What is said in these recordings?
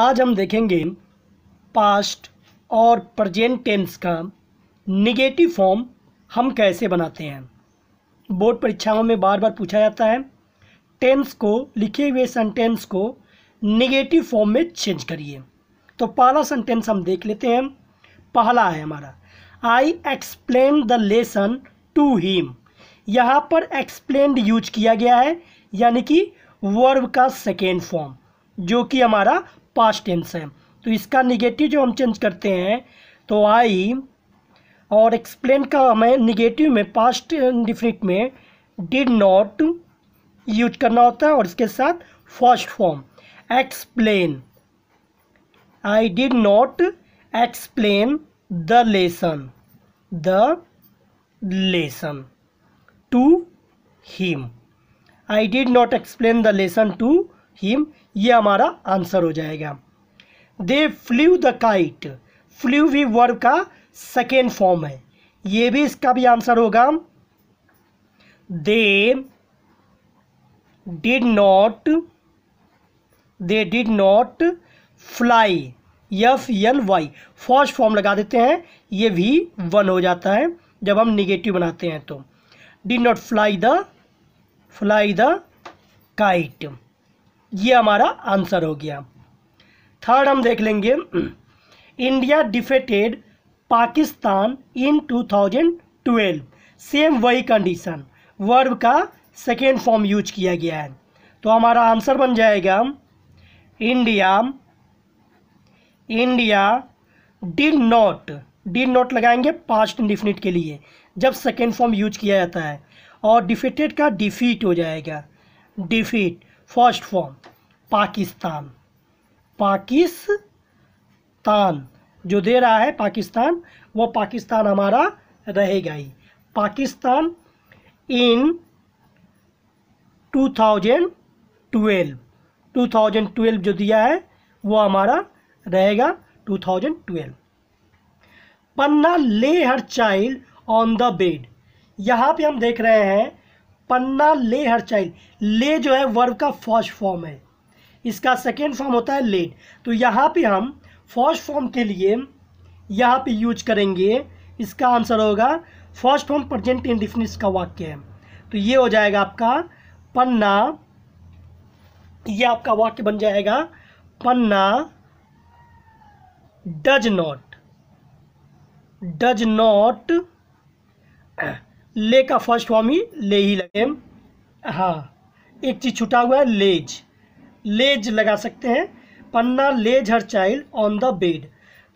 आज हम देखेंगे पास्ट और प्रजेंट टेंस का निगेटिव फॉर्म हम कैसे बनाते हैं बोर्ड परीक्षाओं में बार बार पूछा जाता है टेंस को लिखे हुए सेंटेंस को निगेटिव फॉर्म में चेंज करिए तो पहला सेंटेंस हम देख लेते हैं पहला है हमारा I explain the lesson to him यहाँ पर एक्सप्लेन यूज किया गया है यानी कि वर्ब का सेकेंड फॉर्म जो कि हमारा पास्ट टेंस है तो इसका निगेटिव जो हम चेंज करते हैं तो आई और एक्सप्लेन का हमें निगेटिव में पास्ट डिफिनिट में डिड नॉट यूज करना होता है और इसके साथ first form explain I did not explain the lesson the lesson to him I did not explain the lesson to him ये हमारा आंसर हो जाएगा they flew the kite flew भी वर्ब का सेकेंड फॉर्म है ये भी इसका भी आंसर होगा they did not they did not fly F L Y first form लगा देते हैं ये भी वन हो जाता है जब हम निगेटिव बनाते हैं तो did not fly the fly the kite ये हमारा आंसर हो गया थर्ड हम देख लेंगे India defeated Pakistan in 2012 same वही कंडीशन वर्ब का सेकेंड फॉर्म यूज किया गया है तो हमारा आंसर बन जाएगा India India did not did not लगाएंगे पास्ट इंडिफिनिट के लिए जब सेकेंड फॉर्म यूज किया जाता है और डिफिटेड का डिफीट हो जाएगा defeat first form Pakistan Pakistan जो दे रहा है पाकिस्तान वो पाकिस्तान हमारा रहेगा ही पाकिस्तान इन 2012 2012 जो दिया है वो हमारा रहेगा 2012 Panna lay her child on the bed यहाँ पे हम देख रहे हैं पन्ना ले हर चाइल्ड ले जो है वर्ब का फर्स्ट फॉर्म है इसका सेकेंड फॉर्म होता है लेट तो यहाँ पे हम फर्स्ट फॉर्म के लिए यहाँ पे यूज करेंगे इसका आंसर होगा फर्स्ट फॉर्म प्रजेंट इंडिफिनिट का वाक्य है तो ये हो जाएगा आपका पन्ना ये आपका वाक्य बन जाएगा Panna does not does not lay का फर्स्ट फॉर्म ही ले ही लगे हाँ एक चीज़ छुटा हुआ है लेज लेज लगा सकते हैं Panna lays her child on the bed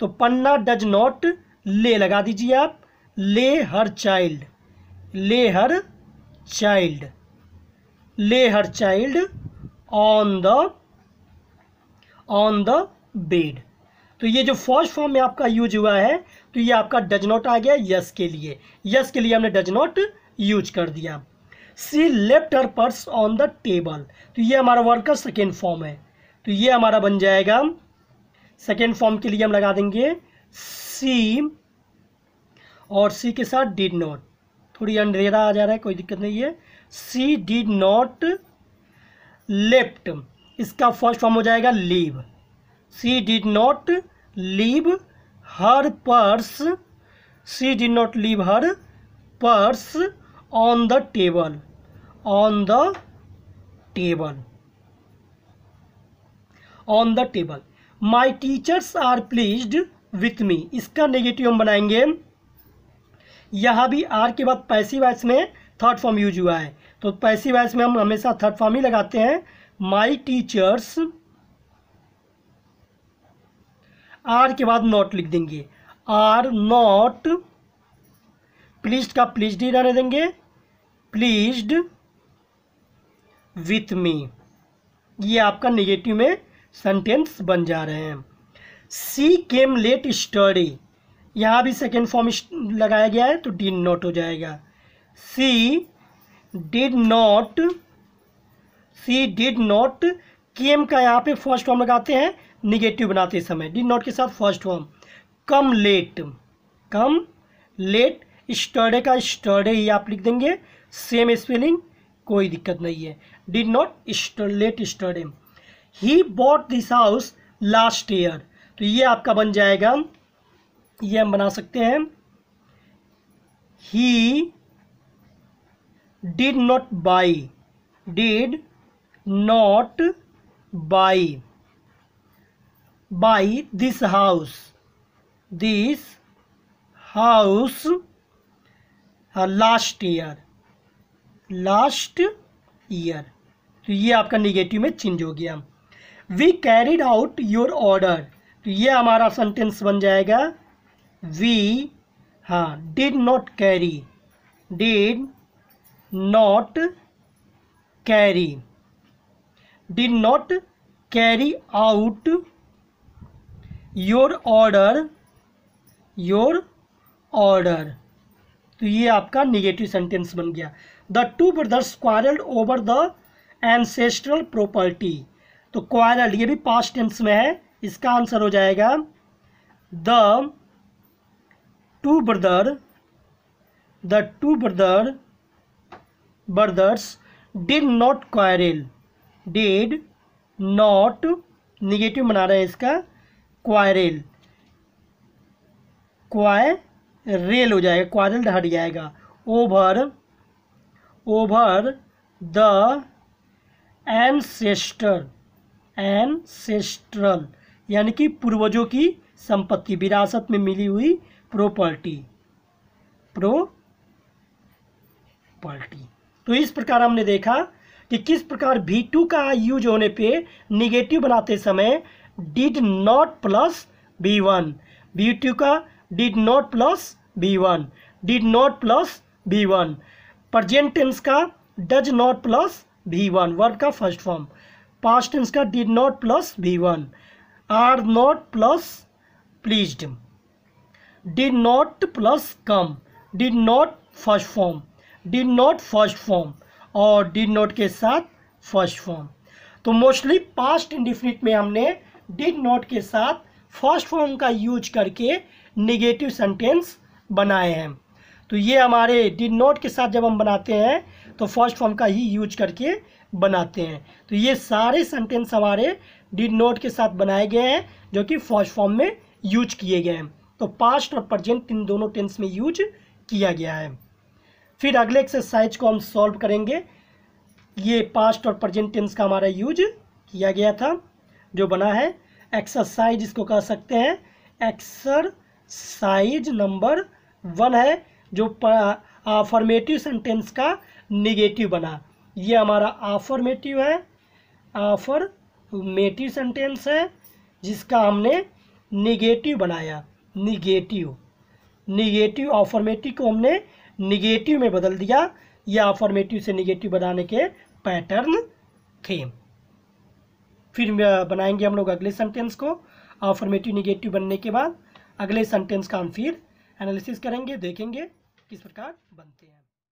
तो पन्ना डज नॉट ले लगा दीजिए आप ले her child lay her child lay her child on the on the bed तो ये जो फर्स्ट फॉर्म में आपका यूज हुआ है तो ये आपका डज नॉट आ गया यस के लिए यस के लिए हमने डज नॉट यूज कर दिया she left her purse on the table तो ये हमारा वर्ड का सेकेंड फॉर्म है तो ये हमारा बन जाएगा सेकेंड फॉर्म के लिए हम लगा देंगे सी और सी के साथ डिड नॉट थोड़ी अंधेरा आ जा रहा है कोई दिक्कत नहीं है सी डिड नॉट लेफ्ट इसका फर्स्ट फॉर्म हो जाएगा leave she did not leave her purse she did not leave her purse on the table on the table on the table my teachers are please with me इसका negative हम बनाएंगे यहां भी are के बाद passive voice में third form use हुआ है तो पैसिव वाइस में हम हमेशा थर्ड फॉर्म ही लगाते हैं माई टीचर्स आर के बाद नॉट लिख देंगे आर नॉट प्लीज का प्लीज ही रहने देंगे प्लीज्ड विथ मी ये आपका नेगेटिव में सेंटेंस बन जा रहे हैं सी केम लेट स्टडी यहाँ भी सेकेंड फॉर्म लगाया गया है तो डी नॉट हो जाएगा she did not she did not came का यहाँ पे फर्स्ट फॉर्म लगाते हैं निगेटिव बनाते समय डी नॉट के साथ first form come late come late yesterday का स्टडे ही आप लिख देंगे सेम स्पेलिंग कोई दिक्कत नहीं है did not late yesterday he bought this house last year तो ये आपका बन जाएगा ये हम बना सकते हैं he did not buy did not buy by this house this house uh, last year last year तो ये आपका निगेटिव में चेंज हो गया we carried out your order तो ये हमारा सेंटेंस बन जाएगा वी हाँ did not carry did not carry did not carry out your order your order तो ये आपका निगेटिव सेंटेंस बन गया the two brothers quarrelled over the ancestral property तो क्वारल ये भी पास्ट टेंस में है इसका आंसर हो जाएगा the two brother the two brother brothers did not quarrel did not negative बना रहे हैं इसका क्वायरेल क्वाय रेल हो जाएगा क्वारल हट जाएगा over over the ancestor ancestral यानी कि पूर्वजों की संपत्ति विरासत में मिली हुई प्रॉपर्टी प्रोपर्टी तो इस प्रकार हमने देखा कि किस प्रकार भी टू का यूज होने पे निगेटिव बनाते समय did not plus V one V two का did not plus V one did not plus V one present tense का does not plus V one word का फर्स्ट फॉर्म पास्ट टेंस का did not plus V one are not plus pleased did not plus come did not first form did not first form और did not के साथ first form तो mostly past indefinite में हमने did not के साथ first form का use करके निगेटिव सेंटेंस बनाए हैं तो ये हमारे डिड नॉट के साथ जब हम बनाते हैं तो फर्स्ट फॉर्म का ही यूज करके बनाते हैं तो ये सारे सेंटेंस हमारे डिड नॉट के साथ बनाए गए हैं जो कि फर्स्ट फॉर्म में यूज किए गए हैं तो पास्ट और प्रजेंट इन दोनों टेंस में यूज किया गया है फिर अगले एक्सरसाइज को हम सॉल्व करेंगे ये पास्ट और प्रजेंट टेंस का हमारा यूज किया गया था जो बना है एक्सरसाइज इसको कह सकते हैं एक्सरसाइज नंबर वन है जो फॉर्मेटिव सेंटेंस का निगेटिव बना ये हमारा आफॉर्मेटिव है आफॉर्मेटिव सेंटेंस है जिसका हमने निगेटिव बनाया निगेटिव निगेटिव ऑफॉर्मेटिव को हमने निगेटिव में बदल दिया यह ऑफॉर्मेटिव से निगेटिव बनाने के पैटर्न थे फिर बनाएंगे हम लोग अगले सेंटेंस को अफॉर्मेटिव निगेटिव बनने के बाद अगले सेंटेंस का हम फिर एनालिसिस करेंगे देखेंगे किस प्रकार बनते हैं